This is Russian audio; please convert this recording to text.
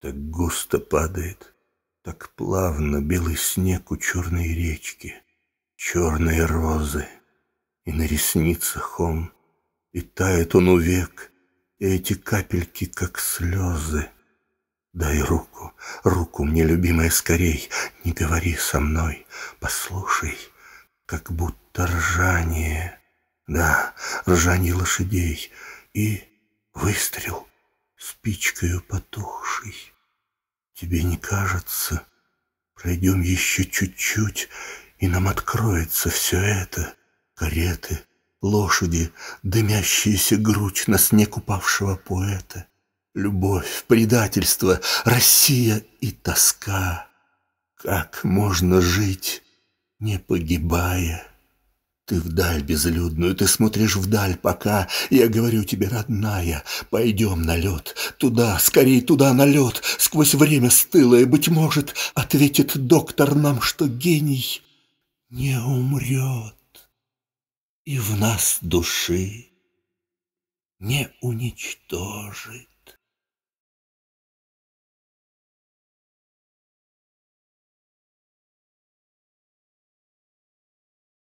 Так густо падает, так плавно белый снег у черной речки, черные розы, и на ресницах он, и тает он у век, и эти капельки, как слезы. Дай руку, руку мне, любимая, скорей, не говори со мной, послушай, как будто ржание, да, ржание лошадей, и выстрел спичкою потухший. Тебе не кажется? Пройдем еще чуть-чуть, и нам откроется все это. Кареты, лошади, дымящаяся грудь на снег упавшего поэта. Любовь, предательство, Россия и тоска. Как можно жить, не погибая? Ты вдаль безлюдную, ты смотришь вдаль пока. Я говорю тебе, родная, пойдем на лед. Туда, скорей туда на лед. Сквозь время стылое, быть может, ответит доктор нам, что гений не умрет. И в нас души не уничтожит.